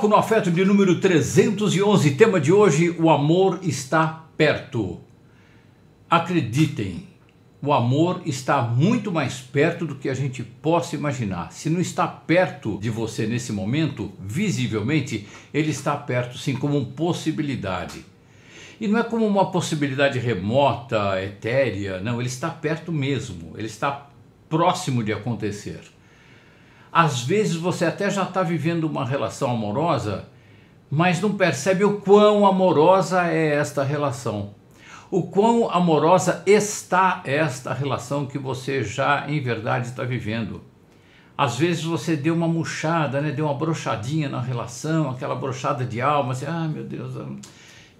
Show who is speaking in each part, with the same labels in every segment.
Speaker 1: Foco no afeto de número 311, tema de hoje: o amor está perto. Acreditem, o amor está muito mais perto do que a gente possa imaginar. Se não está perto de você nesse momento, visivelmente, ele está perto, sim, como uma possibilidade. E não é como uma possibilidade remota, etérea, não, ele está perto mesmo, ele está próximo de acontecer. Às vezes você até já está vivendo uma relação amorosa, mas não percebe o quão amorosa é esta relação. O quão amorosa está esta relação que você já em verdade está vivendo. Às vezes você deu uma murchada, né? deu uma brochadinha na relação, aquela brochada de alma, assim, ah meu Deus,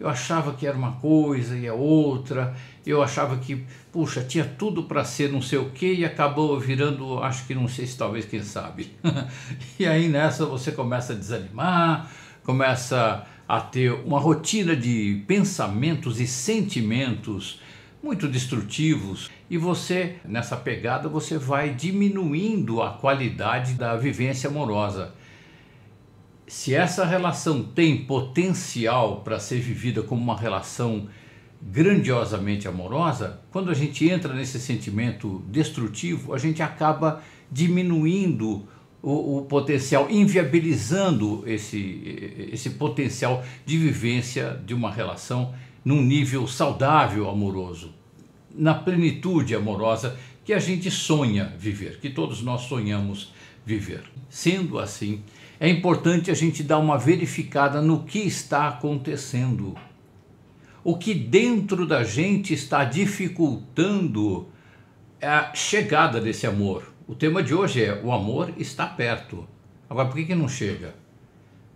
Speaker 1: eu achava que era uma coisa e é outra, eu achava que, puxa, tinha tudo para ser não sei o que e acabou virando, acho que não sei se talvez, quem sabe. e aí nessa você começa a desanimar, começa a ter uma rotina de pensamentos e sentimentos muito destrutivos e você nessa pegada você vai diminuindo a qualidade da vivência amorosa. Se essa relação tem potencial para ser vivida como uma relação grandiosamente amorosa, quando a gente entra nesse sentimento destrutivo, a gente acaba diminuindo o, o, potencial, inviabilizando esse, esse potencial de vivência de uma relação num nível saudável amoroso, na plenitude amorosa que a gente sonha viver, que todos nós sonhamos viver. Sendo assim, é importante a gente dar uma verificada no que está acontecendo o que dentro da gente está dificultando é a chegada desse amor. O tema de hoje é o amor está perto. Agora, por que, que não chega?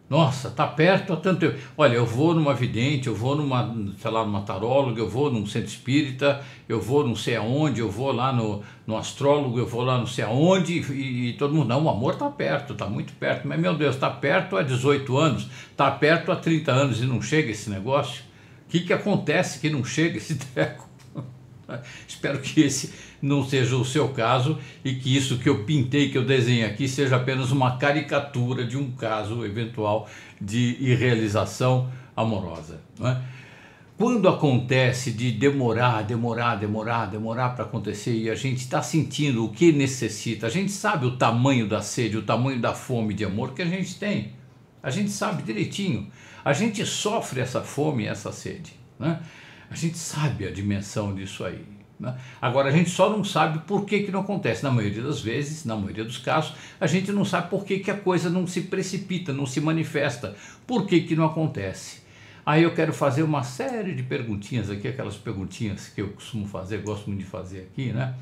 Speaker 1: Nossa, está perto há tanto tempo. Olha, eu vou numa vidente, eu vou numa, sei lá, numa taróloga, eu vou num centro espírita, eu vou não sei aonde, eu vou lá no, no astrólogo, eu vou lá não sei aonde, e, e todo mundo, não, o amor está perto, está muito perto. Mas, meu Deus, está perto há 18 anos, está perto há 30 anos e não chega esse negócio? que, que acontece que não chega esse treco? Espero que esse não seja o seu caso e que isso que eu pintei, que eu desenho aqui, seja apenas uma caricatura de um caso eventual de irrealização amorosa. Não é? Quando acontece de demorar, demorar, demorar, demorar para acontecer e a gente está sentindo o que necessita, a gente sabe o tamanho da sede, o tamanho da fome de amor que a gente tem, a gente sabe direitinho. A gente sofre essa fome e essa sede. Né? A gente sabe a dimensão disso aí. Né? Agora, a gente só não sabe por que, que não acontece. Na maioria das vezes, na maioria dos casos, a gente não sabe por que, que a coisa não se precipita, não se manifesta. Por que, que não acontece? Aí eu quero fazer uma série de perguntinhas aqui, aquelas perguntinhas que eu costumo fazer, gosto muito de fazer aqui, né?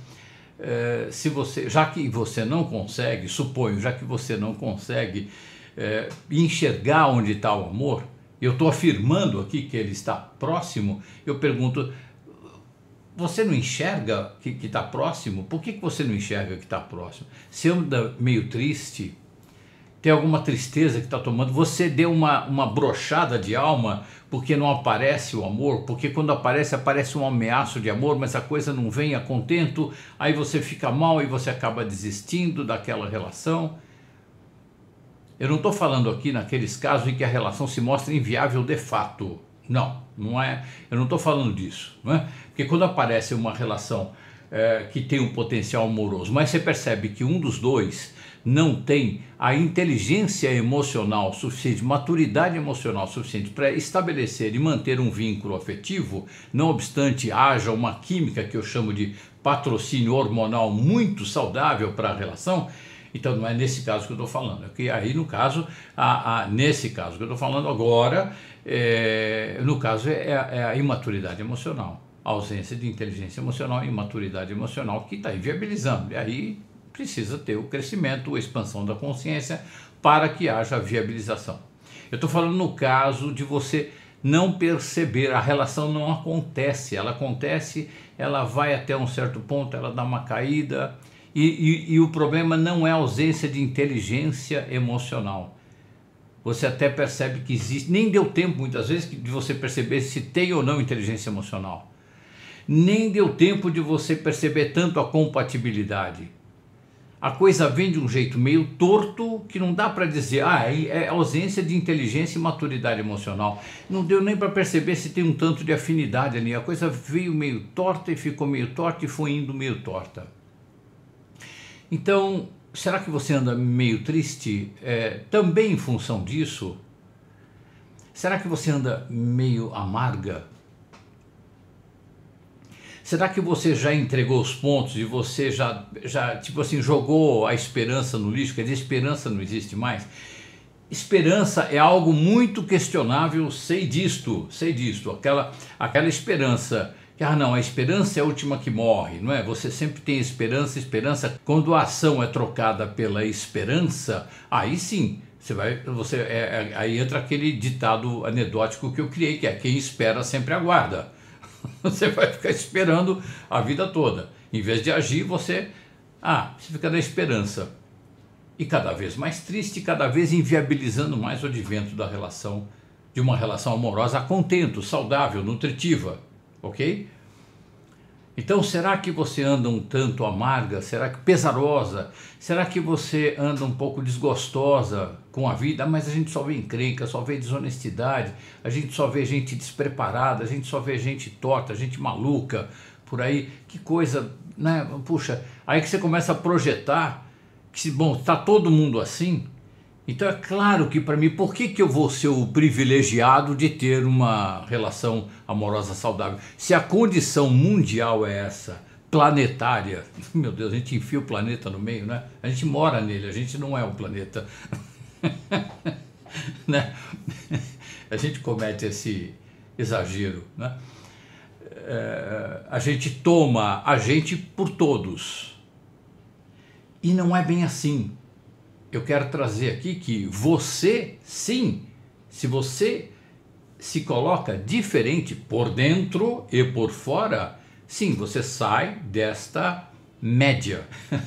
Speaker 1: É, se você, já que você não consegue, suponho, já que você não consegue é, enxergar onde está o amor, eu estou afirmando aqui que ele está próximo, eu pergunto: você não enxerga que está próximo? Por que, que você não enxerga que está próximo? Você anda meio triste? Tem alguma tristeza que está tomando? Você deu uma, uma brochada de alma porque não aparece o amor? Porque quando aparece, aparece um ameaço de amor, mas a coisa não vem a contento, aí você fica mal e você acaba desistindo daquela relação. Eu não estou falando aqui naqueles casos em que a relação se mostra inviável de fato. Não, não é. Eu não estou falando disso, é? Porque quando aparece uma relação é, que tem um potencial amoroso, mas você percebe que um dos dois não tem a inteligência emocional suficiente, maturidade emocional suficiente para estabelecer e manter um vínculo afetivo, não obstante haja uma química que eu chamo de patrocínio hormonal muito saudável para a relação, então não é nesse caso que eu estou falando. É que aí, no caso, a, a, nesse caso que eu estou falando agora, é, no caso é, é, é a imaturidade emocional. A ausência de inteligência emocional imaturidade emocional que está inviabilizando. E aí precisa ter o crescimento, a expansão da consciência para que haja viabilização. Eu estou falando no caso de você não perceber, a relação não acontece, ela acontece, ela vai até um certo ponto, ela dá uma caída, e, e, e o problema não é ausência de inteligência emocional. Você até percebe que existe, nem deu tempo muitas vezes de você perceber se tem ou não inteligência emocional. Nem deu tempo de você perceber tanto a compatibilidade a coisa vem de um jeito meio torto que não dá para dizer, ah, é, é ausência de inteligência e maturidade emocional. Não deu nem para perceber se tem um tanto de afinidade ali. A coisa veio meio torta e ficou meio torta e foi indo meio torta. Então, será que você anda meio triste é, também em função disso? Será que você anda meio amarga? Será que você já entregou os pontos e você já, já tipo assim, jogou a esperança no lixo? Quer dizer, esperança não existe mais? Esperança é algo muito questionável, sei disto, sei disto. Aquela, aquela esperança que, ah, não, a esperança é a última que morre, não é? Você sempre tem esperança, esperança. Quando a ação é trocada pela esperança, aí sim. Você vai, você é, é, aí entra aquele ditado anedótico que eu criei, que é quem espera sempre aguarda. Você vai ficar esperando a vida toda. Em vez de agir, você, ah, você fica na esperança e cada vez mais triste, cada vez inviabilizando mais o advento da relação, de uma relação amorosa contente contento, saudável, nutritiva ok? Então, será que você anda um tanto amarga? Será que pesarosa? Será que você anda um pouco desgostosa com a vida? Mas a gente só vê encrenca, só vê desonestidade, a gente só vê gente despreparada, a gente só vê gente torta, gente maluca por aí. Que coisa, né? Puxa, aí que você começa a projetar que, bom, está todo mundo assim, então é claro que para mim, por que, que eu vou ser o privilegiado de ter uma relação amorosa saudável? Se a condição mundial é essa, planetária, meu Deus, a gente enfia o planeta no meio, né? A gente mora nele, a gente não é um planeta. né? A gente comete esse exagero, né? É, a gente toma a gente por todos. E não é bem assim eu quero trazer aqui que você, sim, se você se coloca diferente por dentro e por fora, sim, você sai desta média.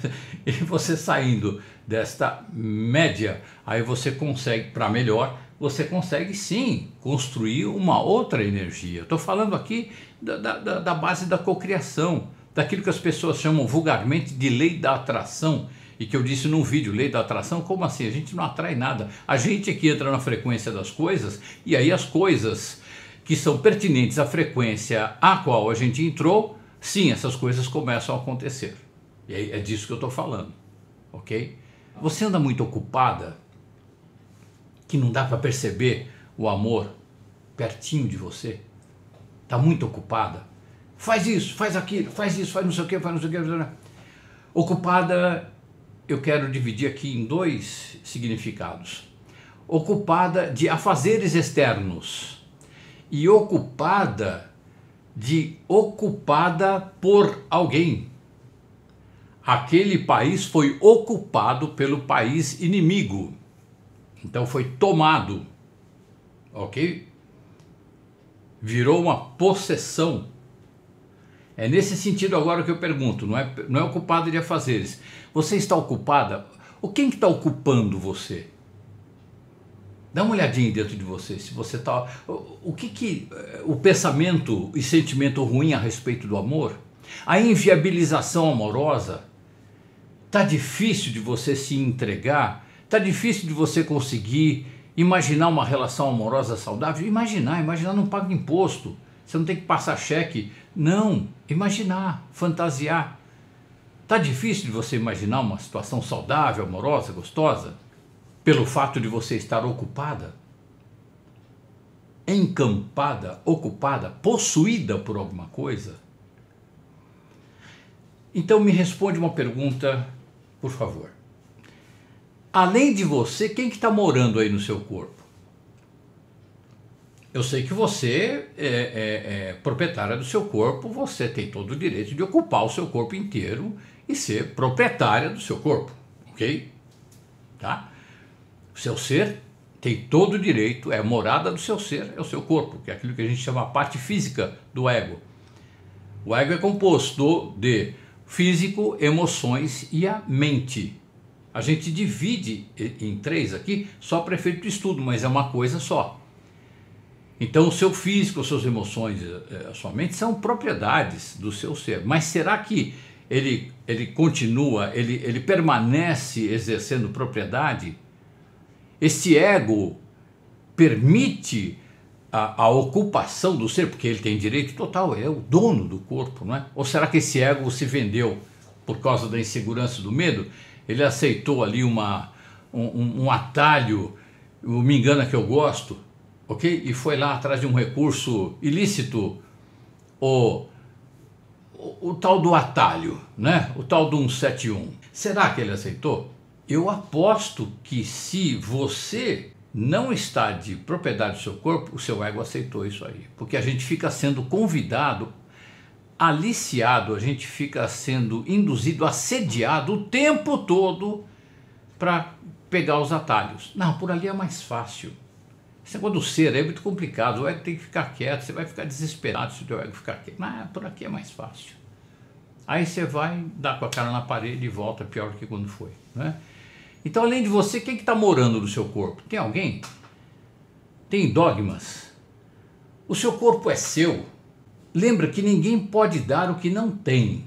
Speaker 1: e você saindo desta média, aí você consegue para melhor, você consegue sim construir uma outra energia. Estou falando aqui da, da, da base da cocriação, daquilo que as pessoas chamam vulgarmente de lei da atração e que eu disse num vídeo, lei da atração, como assim? A gente não atrai nada. A gente é que entra na frequência das coisas e aí as coisas que são pertinentes à frequência a qual a gente entrou, sim, essas coisas começam a acontecer. E é disso que eu estou falando, ok? Você anda muito ocupada que não dá para perceber o amor pertinho de você? Está muito ocupada? Faz isso, faz aquilo, faz isso, faz não sei o que, faz não sei o que. Ocupada eu quero dividir aqui em dois significados. Ocupada de afazeres externos e ocupada de ocupada por alguém. Aquele país foi ocupado pelo país inimigo. Então foi tomado. OK? Virou uma possessão. É nesse sentido agora que eu pergunto, não é, não é ocupada de afazeres. Você está ocupada? O quem está ocupando você? Dá uma olhadinha dentro de você, se você está. O, o que, que eh, o pensamento e sentimento ruim a respeito do amor, a inviabilização amorosa, tá difícil de você se entregar, tá difícil de você conseguir imaginar uma relação amorosa saudável. Imaginar, imaginar não paga imposto, você não tem que passar cheque. Não, imaginar, fantasiar. Tá difícil de você imaginar uma situação saudável, amorosa, gostosa, pelo fato de você estar ocupada? Encampada, ocupada, possuída por alguma coisa? Então me responde uma pergunta, por favor. Além de você, quem que está morando aí no seu corpo? Eu sei que você é, é, é, proprietária do seu corpo, você tem todo o direito de ocupar o seu corpo inteiro e ser proprietária do seu corpo, ok? Tá? O seu ser tem todo o direito, é morada do seu ser, é o seu corpo, que é aquilo que a gente chama a parte física do ego. O ego é composto de físico, emoções e a mente. A gente divide em três aqui só para efeito de estudo, mas é uma coisa só. Então, o seu físico, suas emoções, eh, eh, a sua mente são propriedades do seu ser. Mas será que ele, ele continua, ele, ele permanece exercendo propriedade, esse ego permite a, a, ocupação do ser, porque ele tem direito total, ele é o dono do corpo, não é? Ou será que esse ego se vendeu por causa da insegurança do medo? Ele aceitou ali uma, um, um atalho, o me engana que eu gosto, ok? E foi lá atrás de um recurso ilícito ou o, tal do atalho, né? o tal do 171. Será que ele aceitou? Eu aposto que se você não está de propriedade do seu corpo, o seu ego aceitou isso aí. Porque a gente fica sendo convidado, aliciado, a gente fica sendo induzido, assediado o tempo todo para pegar os atalhos. Não, por ali é mais fácil. Esse negócio do ser é muito complicado. O ego tem que ficar quieto, você vai ficar desesperado se o teu ego ficar quieto. Mas por aqui é mais fácil. Aí você vai dar com a cara na parede e volta pior do que quando foi. Né? Então, além de você, quem está morando no seu corpo? Tem alguém? Tem dogmas? O seu corpo é seu. Lembra que ninguém pode dar o que não tem.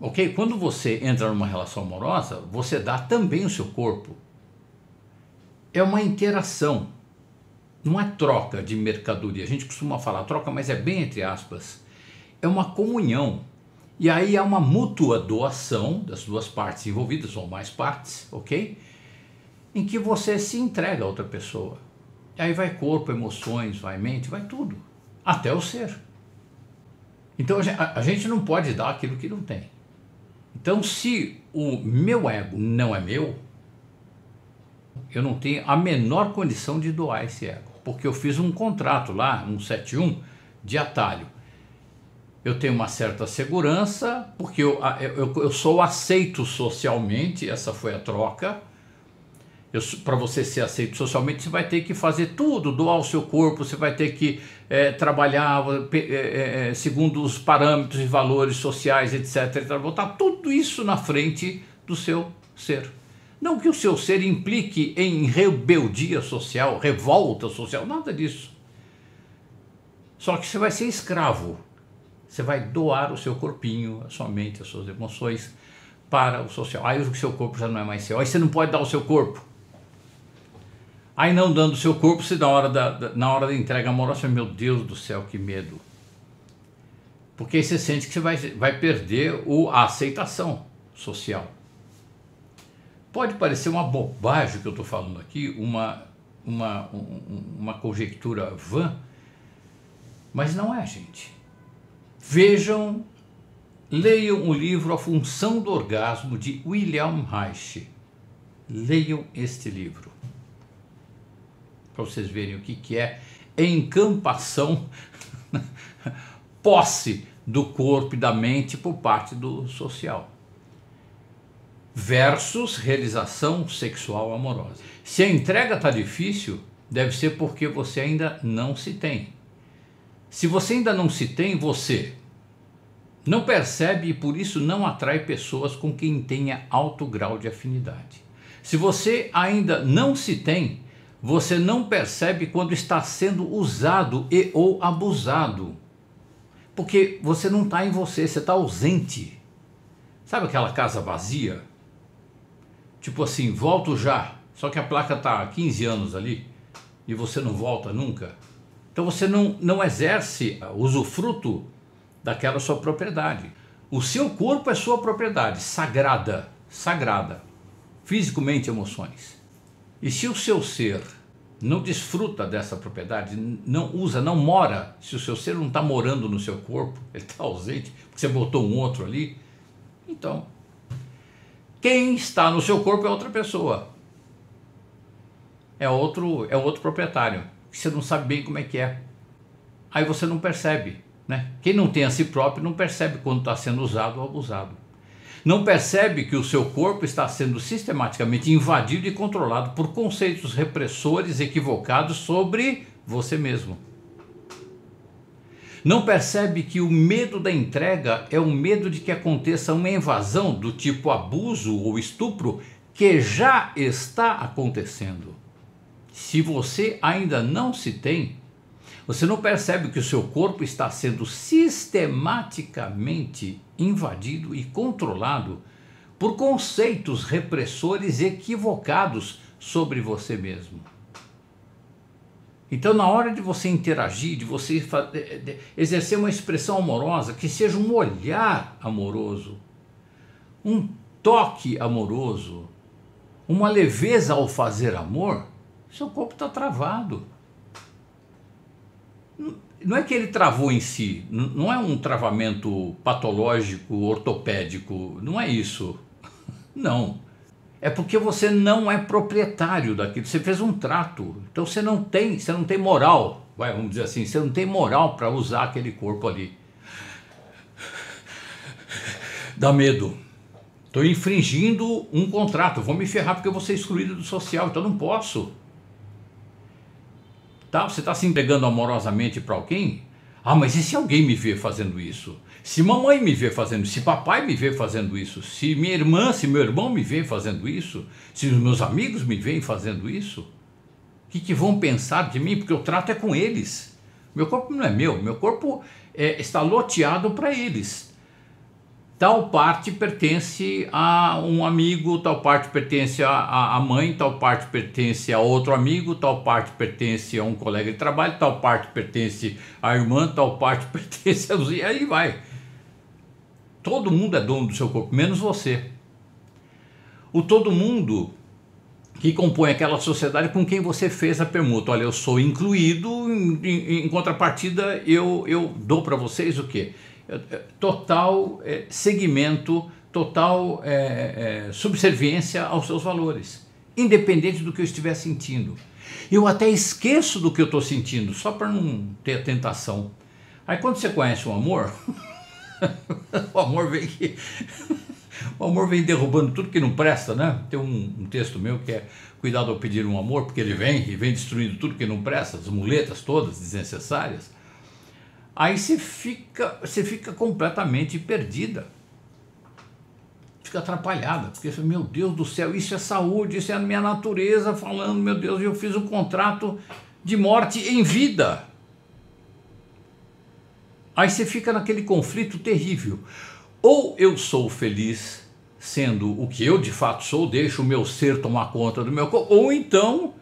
Speaker 1: Ok? Quando você entra numa relação amorosa, você dá também o seu corpo é uma interação, não é troca de mercadoria. A gente costuma falar troca, mas é bem entre aspas. É uma comunhão. E aí é uma mútua doação das duas partes envolvidas, ou mais partes, ok? Em que você se entrega a outra pessoa. E aí vai corpo, emoções, vai mente, vai tudo. Até o ser. Então a gente não pode dar aquilo que não tem. Então, se o meu ego não é meu, eu não tenho a menor condição de doar esse ego, porque eu fiz um contrato lá, um 71, de atalho. Eu tenho uma certa segurança, porque eu, eu, eu sou aceito socialmente, essa foi a troca. Para você ser aceito socialmente, você vai ter que fazer tudo, doar o seu corpo, você vai ter que é, trabalhar é, é, é, segundo os parâmetros e valores sociais, etc. etc. Botar tudo isso na frente do seu ser. Não que o seu ser implique em rebeldia social, revolta social, nada disso. Só que você vai ser escravo. Você vai doar o seu corpinho, a sua mente, as suas emoções para o social. Aí o seu corpo já não é mais seu. Aí você não pode dar o seu corpo. Aí não dando o seu corpo, na hora da, da na hora da entrega amorosa, meu Deus do céu, que medo. Porque aí você sente que você vai, vai perder o, a aceitação social. Pode parecer uma bobagem o que eu estou falando aqui, uma, uma, um, uma conjectura vã, mas não é, gente. Vejam, leiam o livro A Função do Orgasmo, de William Reich. Leiam este livro, para vocês verem o que, que é encampação, posse do corpo e da mente por parte do social versus realização sexual amorosa. Se a entrega está difícil, deve ser porque você ainda não se tem. Se você ainda não se tem, você não percebe e por isso não atrai pessoas com quem tenha alto grau de afinidade. Se você ainda não se tem, você não percebe quando está sendo usado e ou abusado. Porque você não está em você, você está ausente. Sabe aquela casa vazia? tipo assim, volto já, só que a placa está há 15 anos ali e você não volta nunca, então você não, não exerce o usufruto daquela sua propriedade. O seu corpo é sua propriedade, sagrada, sagrada, fisicamente emoções. E se o seu ser não desfruta dessa propriedade, não usa, não mora, se o seu ser não está morando no seu corpo, ele está ausente, porque você botou um outro ali, então quem está no seu corpo é outra pessoa. É outro, é outro proprietário. Que você não sabe bem como é que é. Aí você não percebe. Né? Quem não tem a si próprio não percebe quando está sendo usado ou abusado. Não percebe que o seu corpo está sendo sistematicamente invadido e controlado por conceitos repressores equivocados sobre você mesmo. Não percebe que o medo da entrega é o medo de que aconteça uma invasão do tipo abuso ou estupro que já está acontecendo. Se você ainda não se tem, você não percebe que o seu corpo está sendo sistematicamente invadido e controlado por conceitos repressores equivocados sobre você mesmo. Então, na hora de você interagir, de você exercer uma expressão amorosa, que seja um olhar amoroso, um toque amoroso, uma leveza ao fazer amor, seu corpo está travado. Não é que ele travou em si, não é um travamento patológico, ortopédico, não é isso.
Speaker 2: Não
Speaker 1: é porque você não é proprietário daquilo. Você fez um trato, então você não tem, você não tem moral, vai, vamos dizer assim, você não tem moral para usar aquele corpo ali. Dá medo. Estou infringindo um contrato, vou me ferrar porque eu vou ser excluído do social, então não posso. Tá? Você está se entregando amorosamente para alguém, ah, mas e se alguém me vê fazendo isso? Se mamãe me vê fazendo, se papai me vê fazendo isso, se minha irmã, se meu irmão me vê fazendo isso, se os meus amigos me veem fazendo isso, o que, que vão pensar de mim? Porque o trato é com eles. Meu corpo não é meu, meu corpo é, está loteado para eles tal parte pertence a um amigo, tal parte pertence à mãe, tal parte pertence a outro amigo, tal parte pertence a um colega de trabalho, tal parte pertence à irmã, tal parte pertence a você, e aí vai. Todo mundo é dono do seu corpo, menos você. O todo mundo que compõe aquela sociedade com quem você fez a permuta. Olha, eu sou incluído, em, em, em contrapartida eu, eu dou para vocês o quê? total é, segmento, total é, é, subserviência aos seus valores, independente do que eu estiver sentindo. Eu até esqueço do que eu estou sentindo, só para não ter a tentação. Aí quando você conhece o amor, o amor vem que. O amor vem derrubando tudo que não presta, né? Tem um, um, texto meu que é Cuidado ao pedir um amor, porque ele vem e vem destruindo tudo que não presta, as muletas todas desnecessárias. Aí você fica, você fica completamente perdida. Fica atrapalhada, porque meu Deus do céu, isso é saúde, isso é a minha natureza falando, meu Deus, eu fiz um contrato de morte em vida. Aí você fica naquele conflito terrível. Ou eu sou feliz sendo o que eu de fato sou, deixo o meu ser tomar conta do meu corpo, ou então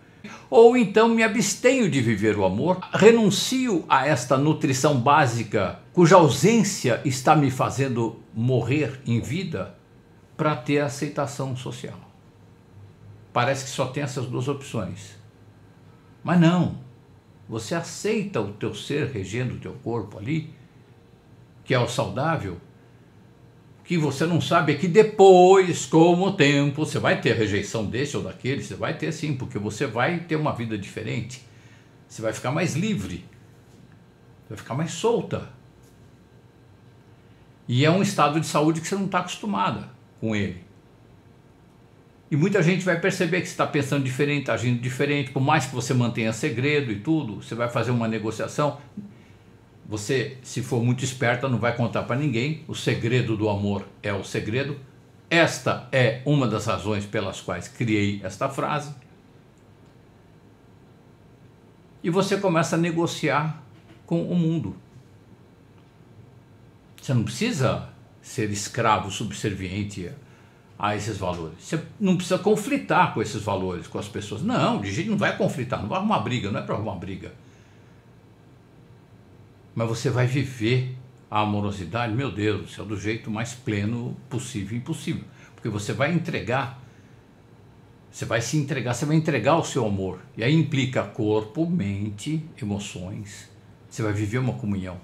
Speaker 1: ou então me abstenho de viver o amor, renuncio a esta nutrição básica cuja ausência está me fazendo morrer em vida para ter aceitação social. Parece que só tem essas duas opções. Mas não. Você aceita o teu ser regendo o teu corpo ali, que é o saudável, que você não sabe é que depois, com o tempo, você vai ter rejeição desse ou daquele, você vai ter sim, porque você vai ter uma vida diferente. Você vai ficar mais livre. Vai ficar mais solta. E é um estado de saúde que você não está acostumada com ele. E muita gente vai perceber que você está pensando diferente, agindo diferente, por mais que você mantenha segredo e tudo, você vai fazer uma negociação. Você, se for muito esperta, não vai contar para ninguém. O segredo do amor é o segredo. Esta é uma das razões pelas quais criei esta frase. E você começa a negociar com o mundo. Você não precisa ser escravo, subserviente a esses valores. Você não precisa conflitar com esses valores, com as pessoas. Não, de jeito não vai conflitar, não vai arrumar briga, não é para arrumar briga mas você vai viver a amorosidade, meu Deus do céu, do jeito mais pleno possível e impossível. Porque você vai entregar, você vai se entregar, você vai entregar o seu amor. E aí implica corpo, mente, emoções. Você vai viver uma comunhão.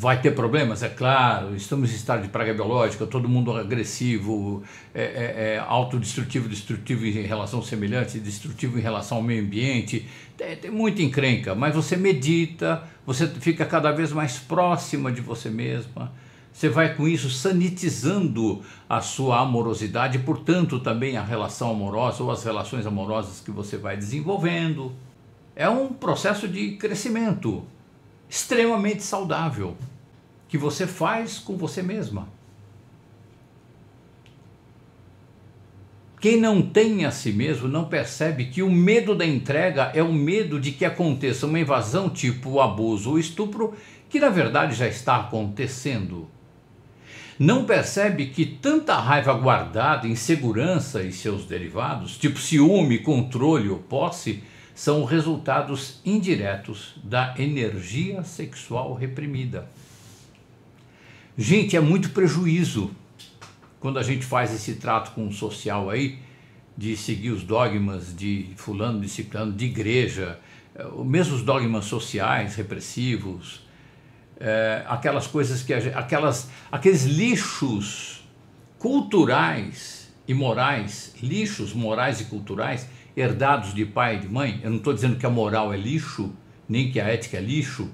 Speaker 1: Vai ter problemas, é claro, estamos em estado de praga biológica, todo mundo agressivo, é, é, é, autodestrutivo, destrutivo em relação ao semelhante, destrutivo em relação ao meio ambiente, tem, tem muita encrenca, mas você medita, você fica cada vez mais próxima de você mesma, você vai com isso sanitizando a sua amorosidade, portanto também a relação amorosa ou as relações amorosas que você vai desenvolvendo. É um processo de crescimento, extremamente saudável que você faz com você mesma. Quem não tem a si mesmo não percebe que o medo da entrega é o medo de que aconteça uma invasão tipo abuso ou estupro, que na verdade já está acontecendo. Não percebe que tanta raiva guardada, insegurança e seus derivados, tipo ciúme, controle ou posse, são resultados indiretos da energia sexual reprimida. Gente, é muito prejuízo quando a gente faz esse trato com o social aí, de seguir os dogmas de fulano, de ciclano, de igreja, eh, mesmo os dogmas sociais, repressivos, é, aquelas coisas que gente, aquelas, aqueles lixos culturais e morais, lixos morais e culturais herdados de pai e de mãe, eu não estou dizendo que a moral é lixo, nem que a ética é lixo,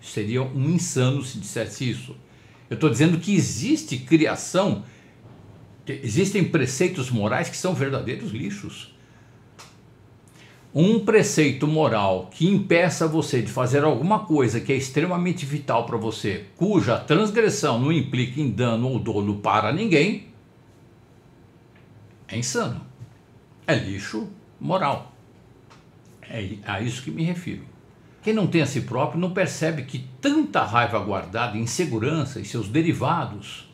Speaker 1: seria um insano se dissesse isso. Eu estou dizendo que existe criação, existem preceitos morais que são verdadeiros lixos. Um preceito moral que impeça você de fazer alguma coisa que é extremamente vital para você, cuja transgressão não implica em dano ou dolo para ninguém, é insano. É lixo moral. É a isso que me refiro. Quem não tem a si próprio não percebe que tanta raiva guardada, insegurança e seus derivados,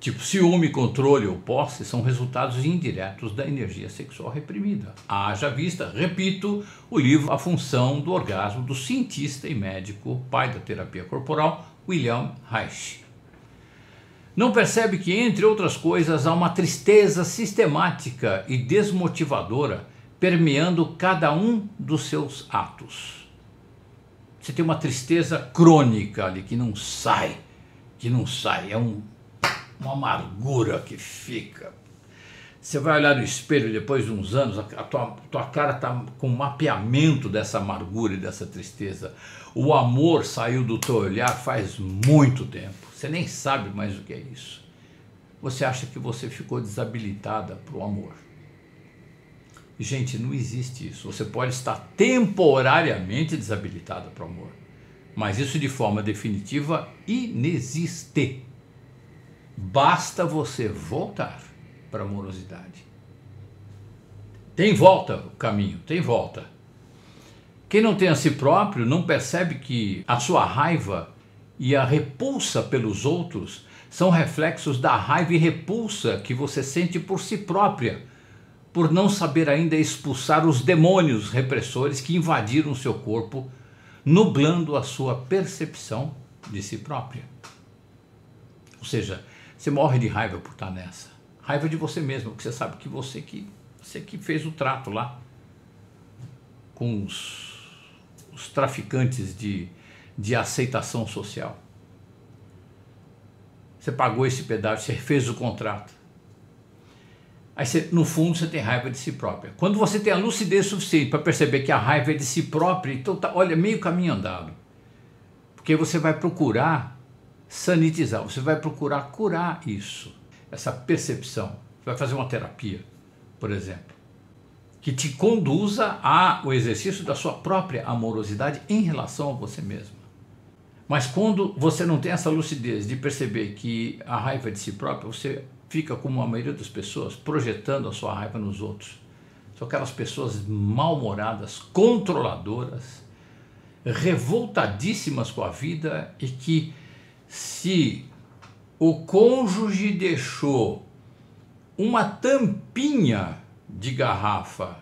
Speaker 1: tipo ciúme, controle ou posse, são resultados indiretos da energia sexual reprimida. Haja vista, repito, o livro A Função do Orgasmo do cientista e médico, pai da terapia corporal, William Reich. Não percebe que, entre outras coisas, há uma tristeza sistemática e desmotivadora permeando cada um dos seus atos. Você tem uma tristeza crônica ali que não sai, que não sai, é um, uma amargura que fica. Você vai olhar no espelho depois de uns anos, a tua, tua cara está com um mapeamento dessa amargura e dessa tristeza. O amor saiu do teu olhar faz muito tempo. Você nem sabe mais o que é isso. Você acha que você ficou desabilitada para o amor. Gente, não existe isso. Você pode estar temporariamente desabilitado para o amor, mas isso de forma definitiva inexiste. Basta você voltar para a amorosidade. Tem volta o caminho, tem volta. Quem não tem a si próprio não percebe que a sua raiva e a repulsa pelos outros são reflexos da raiva e repulsa que você sente por si própria por não saber ainda expulsar os demônios repressores que invadiram seu corpo, nublando a sua percepção de si própria. Ou seja, você morre de raiva por estar nessa. Raiva de você mesmo, porque você sabe que você que, você que fez o trato lá com os, os traficantes de, de aceitação social. Você pagou esse pedaço você fez o contrato. Aí você, no fundo você tem raiva de si própria. Quando você tem a lucidez suficiente para perceber que a raiva é de si própria, então tá, olha, meio caminho andado. Porque você vai procurar sanitizar, você vai procurar curar isso, essa percepção. Você vai fazer uma terapia, por exemplo, que te conduza ao exercício da sua própria amorosidade em relação a você mesmo. Mas quando você não tem essa lucidez de perceber que a raiva é de si própria, você fica, como a maioria das pessoas, projetando a sua raiva nos outros. São aquelas pessoas mal-humoradas, controladoras, revoltadíssimas com a vida e que, se o cônjuge deixou uma tampinha de garrafa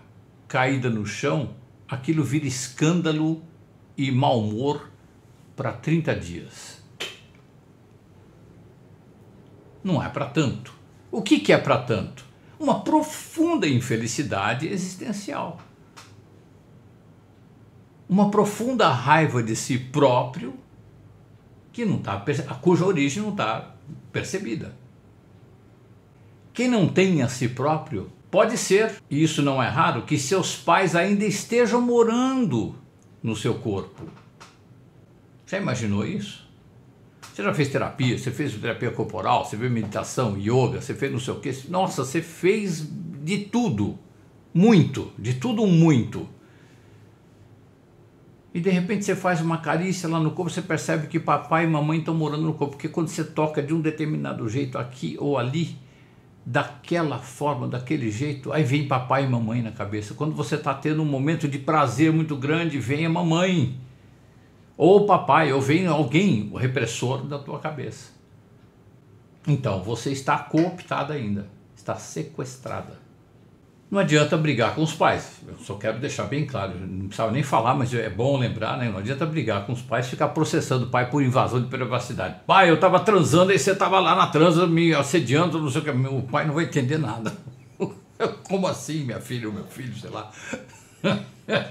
Speaker 1: caída no chão, aquilo vira escândalo e mau humor para 30 dias. Não é para tanto. O que, que é para tanto? Uma profunda infelicidade existencial. Uma profunda raiva de si próprio que não tá, cuja origem não está percebida. Quem não tem a si próprio pode ser, e isso não é raro, que seus pais ainda estejam morando no seu corpo. Já imaginou isso? Você já fez terapia, você fez terapia corporal, você fez meditação, yoga, você fez não sei o que. Nossa, você fez de tudo, muito, de tudo muito. E de repente você faz uma carícia lá no corpo, você percebe que papai e mamãe estão morando no corpo, porque quando você toca de um determinado jeito aqui ou ali, daquela forma, daquele jeito, aí vem papai e mamãe na cabeça. Quando você está tendo um momento de prazer muito grande, vem a mamãe ou papai, ou vem alguém, o repressor da tua cabeça. Então, você está cooptada ainda, está sequestrada. Não adianta brigar com os pais, eu só quero deixar bem claro, não precisava nem falar, mas é bom lembrar, né? não adianta brigar com os pais ficar processando o pai por invasão de privacidade. Pai, eu estava transando e você estava lá na transa me assediando, não sei o que, o pai não vai entender nada. Como assim, minha filha ou meu filho, sei lá.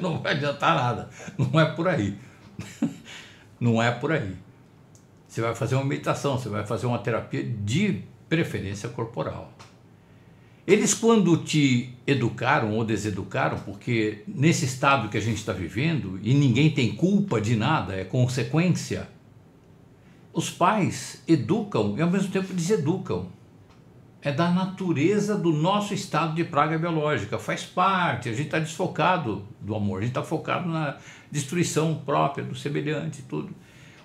Speaker 1: Não vai adiantar nada, não é por aí. não é por aí. Você vai fazer uma meditação, você vai fazer uma terapia de preferência corporal. Eles, quando te educaram ou deseducaram, porque nesse estado que a gente está vivendo e ninguém tem culpa de nada, é consequência, os pais educam e ao mesmo tempo deseducam. É da natureza do nosso estado de praga biológica, faz parte. A gente está desfocado do amor, a gente está focado na, destruição própria do semelhante, tudo.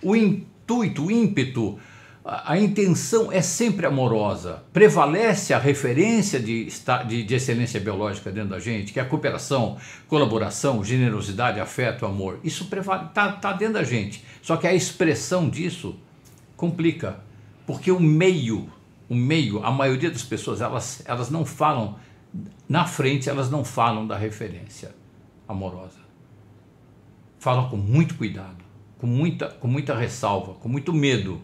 Speaker 1: O intuito, o ímpeto, a, a intenção é sempre amorosa. Prevalece a referência de, de, de excelência biológica dentro da gente, que é a cooperação, colaboração, generosidade, afeto, amor. Isso está tá dentro da gente. Só que a expressão disso complica, porque o meio, o meio, a maioria das pessoas, elas, elas não falam na frente, elas não falam da referência amorosa falam com muito cuidado, com muita, com muita ressalva, com muito medo.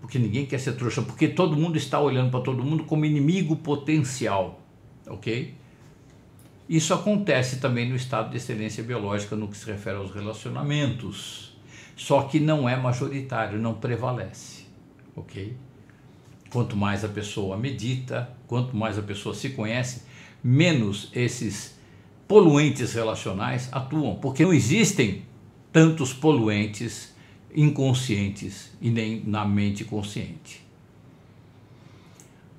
Speaker 1: Porque ninguém quer ser trouxa, porque todo mundo está olhando para todo mundo como inimigo potencial, ok? Isso acontece também no estado de excelência biológica no que se refere aos relacionamentos, só que não é majoritário, não prevalece, ok? Quanto mais a pessoa medita, quanto mais a pessoa se conhece, menos esses poluentes relacionais atuam, porque não existem tantos poluentes inconscientes e nem na mente consciente.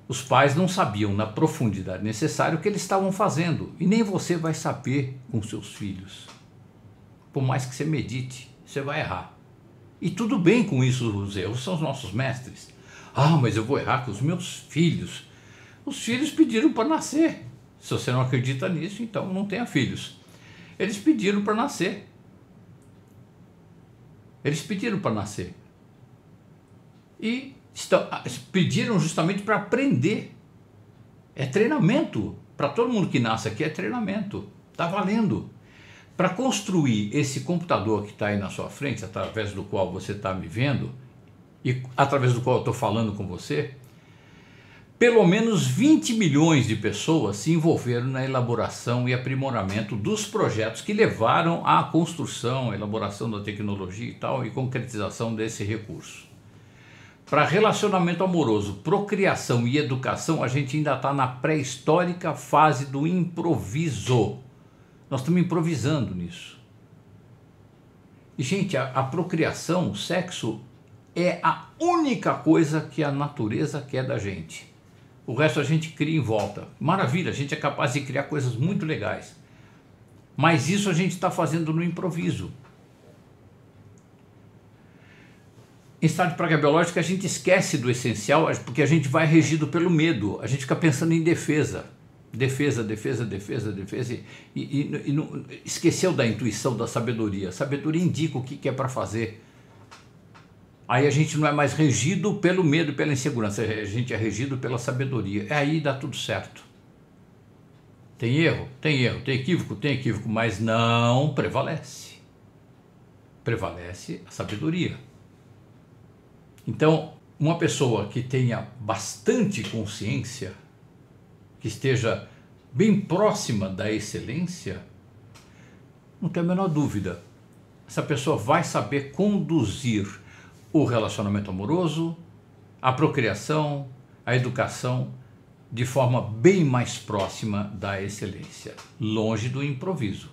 Speaker 1: Os pais não sabiam na profundidade necessária o que eles estavam fazendo, e nem você vai saber com seus filhos. Por mais que você medite, você vai errar. E tudo bem com isso, os erros são os nossos mestres. Ah, mas eu vou errar com os meus filhos. Os filhos pediram para nascer. Se você não acredita nisso, então não tenha filhos. Eles pediram para nascer. Eles pediram para nascer. E estão, pediram justamente para aprender. É treinamento. Para todo mundo que nasce aqui é treinamento. Está valendo. Para construir esse computador que está aí na sua frente, através do qual você está me vendo, e através do qual eu estou falando com você, pelo menos 20 milhões de pessoas se envolveram na elaboração e aprimoramento dos projetos que levaram à construção, elaboração da tecnologia e tal e concretização desse recurso. Para relacionamento amoroso, procriação e educação, a gente ainda está na pré-histórica fase do improviso. Nós estamos improvisando nisso. E, gente, a, a procriação, o sexo, é a única coisa que a natureza quer da gente o resto a gente cria em volta. Maravilha, a gente é capaz de criar coisas muito legais. Mas isso a gente está fazendo no improviso. Em estado de praga biológica, a gente esquece do essencial, porque a gente vai regido pelo medo, a gente fica pensando em defesa. Defesa, defesa, defesa, defesa. E, e, e não, esqueceu da intuição, da sabedoria. A sabedoria indica o que, que é para fazer. Aí a gente não é mais regido pelo medo, pela insegurança, a gente é regido pela sabedoria. É aí dá tudo certo. Tem erro? Tem erro. Tem equívoco? Tem equívoco. Mas não prevalece. Prevalece a sabedoria. Então, uma pessoa que tenha bastante consciência, que esteja bem próxima da excelência, não tem a menor dúvida, essa pessoa vai saber conduzir o relacionamento amoroso, a procriação, a educação, de forma bem mais próxima da excelência, longe do improviso.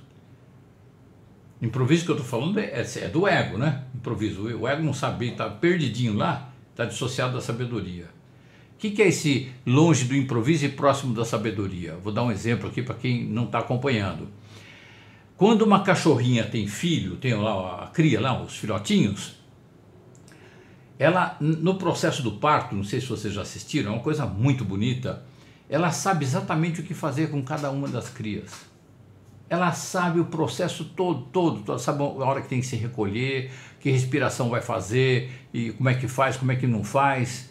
Speaker 1: Improviso que eu estou falando é, é, é, do ego, né? Improviso. O ego não sabe, está perdidinho lá, está dissociado da sabedoria. O que, que é esse longe do improviso e próximo da sabedoria? Vou dar um exemplo aqui para quem não está acompanhando. Quando uma cachorrinha tem filho, tem lá a cria lá, os filhotinhos, ela no processo do parto, não sei se vocês já assistiram, é uma coisa muito bonita. Ela sabe exatamente o que fazer com cada uma das crias. Ela sabe o processo todo, todo, ela sabe a hora que tem que se recolher, que respiração vai fazer e como é que faz, como é que não faz.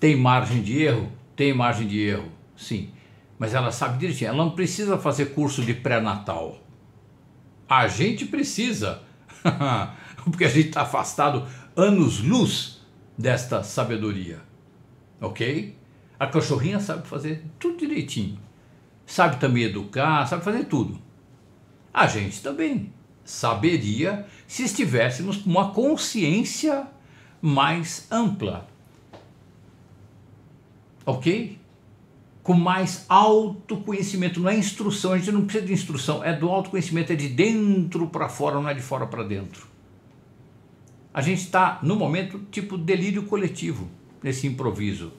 Speaker 1: Tem margem de erro? Tem margem de erro, sim. Mas ela sabe direitinho, ela não precisa fazer curso de pré-natal. A gente precisa, porque a gente está afastado anos-luz desta sabedoria. Ok? A cachorrinha sabe fazer tudo direitinho. Sabe também educar, sabe fazer tudo. A gente também saberia se estivéssemos com uma consciência mais ampla. Ok? Com mais autoconhecimento. Não é instrução, a gente não precisa de instrução, é do autoconhecimento, é de dentro para fora, não é de fora para dentro. A gente está, no momento, tipo delírio coletivo nesse improviso.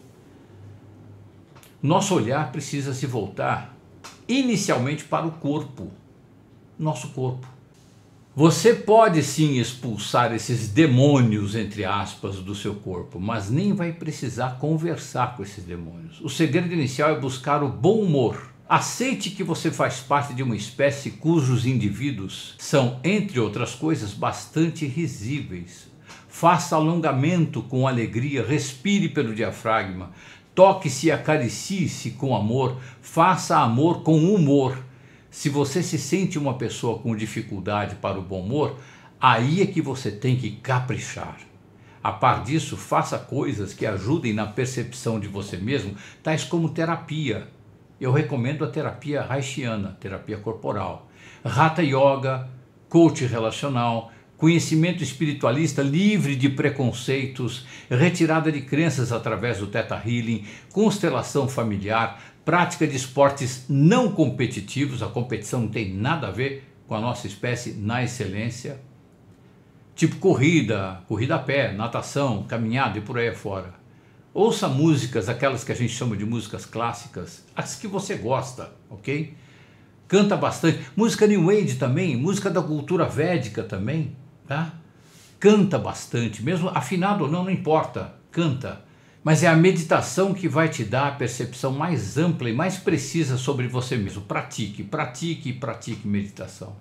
Speaker 1: Nosso olhar precisa se voltar inicialmente para o corpo, nosso corpo. Você pode sim expulsar esses demônios, entre aspas, do seu corpo, mas nem vai precisar conversar com esses demônios. O segredo inicial é buscar o bom humor Aceite que você faz parte de uma espécie cujos indivíduos são, entre outras coisas, bastante risíveis. Faça alongamento com alegria, respire pelo diafragma, toque-se e acaricie-se com amor, faça amor com humor. Se você se sente uma pessoa com dificuldade para o bom humor, aí é que você tem que caprichar. A par disso, faça coisas que ajudem na percepção de você mesmo, tais como terapia, eu recomendo a terapia haitiana, terapia corporal, rata Yoga, coach relacional, conhecimento espiritualista livre de preconceitos, retirada de crenças através do Theta Healing, constelação familiar, prática de esportes não competitivos, a competição não tem nada a ver com a nossa espécie na excelência, tipo corrida, corrida a pé, natação, caminhada e por aí afora. Ouça músicas, aquelas que a gente chama de músicas clássicas, as que você gosta, ok? Canta bastante. Música New Age também, música da cultura védica também, tá? Canta bastante, mesmo afinado ou não, não importa, canta. Mas é a meditação que vai te dar a percepção mais ampla e mais precisa sobre você mesmo. Pratique, pratique, pratique meditação.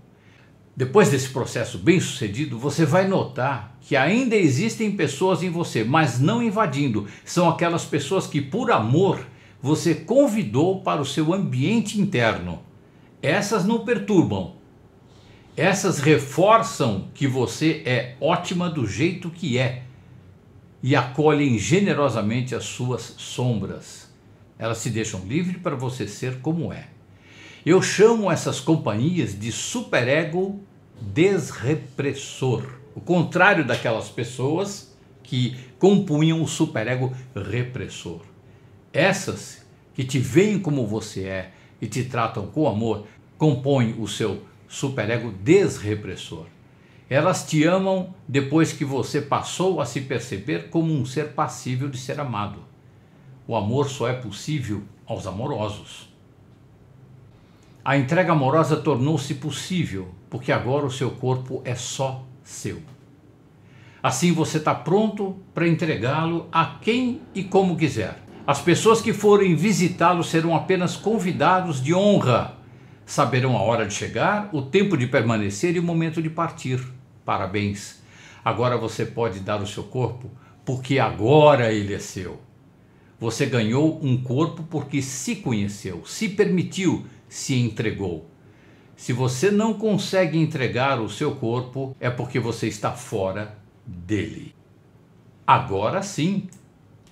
Speaker 1: Depois desse processo bem sucedido, você vai notar que ainda existem pessoas em você, mas não invadindo. São aquelas pessoas que, por amor, você convidou para o seu ambiente interno. Essas não perturbam. Essas reforçam que você é ótima do jeito que é e acolhem generosamente as suas sombras. Elas se deixam livre para você ser como é. Eu chamo essas companhias de superego desrepressor, o contrário daquelas pessoas que compunham o superego repressor. Essas que te veem como você é e te tratam com amor compõem o seu superego desrepressor. Elas te amam depois que você passou a se perceber como um ser passível de ser amado. O amor só é possível aos amorosos. A entrega amorosa tornou-se possível, porque agora o seu corpo é só seu. Assim você está pronto para entregá-lo a quem e como quiser. As pessoas que forem visitá-lo serão apenas convidados de honra. Saberão a hora de chegar, o tempo de permanecer e o momento de partir. Parabéns! Agora você pode dar o seu corpo, porque agora ele é seu. Você ganhou um corpo porque se conheceu, se permitiu se entregou. Se você não consegue entregar o seu corpo, é porque você está fora dele. Agora sim,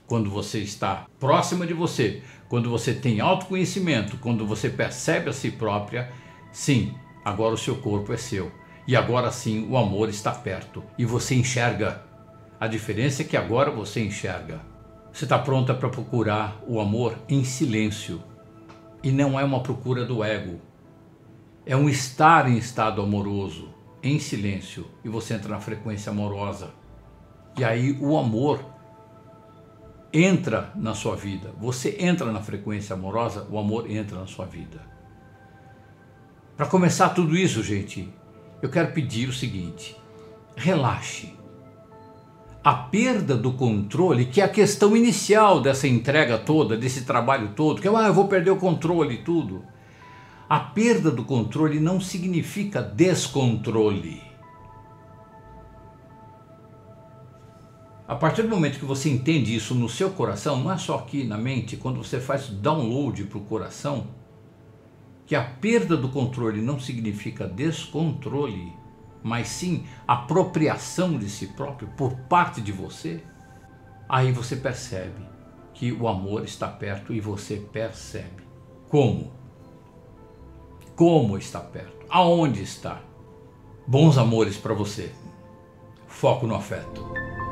Speaker 1: quando você está próxima de você, quando você tem autoconhecimento, quando você percebe a si própria, sim, agora o seu corpo é seu. E agora sim o amor está perto e você enxerga. A diferença é que agora você enxerga. Você está pronta para procurar o amor em silêncio, e não é uma procura do ego. É um estar em estado amoroso, em silêncio, e você entra na frequência amorosa. E aí o amor entra na sua vida. Você entra na frequência amorosa, o amor entra na sua vida. Para começar tudo isso, gente, eu quero pedir o seguinte: relaxe a perda do controle, que é a questão inicial dessa entrega toda, desse trabalho todo, que é, ah, eu vou perder o controle e tudo. A perda do controle não significa descontrole. A partir do momento que você entende isso no seu coração, não é só aqui na mente, quando você faz download para o coração, que a perda do controle não significa descontrole, mas sim apropriação de si próprio por parte de você, aí você percebe que o amor está perto e você percebe. Como? Como está perto? Aonde está? Bons amores para você. Foco no afeto.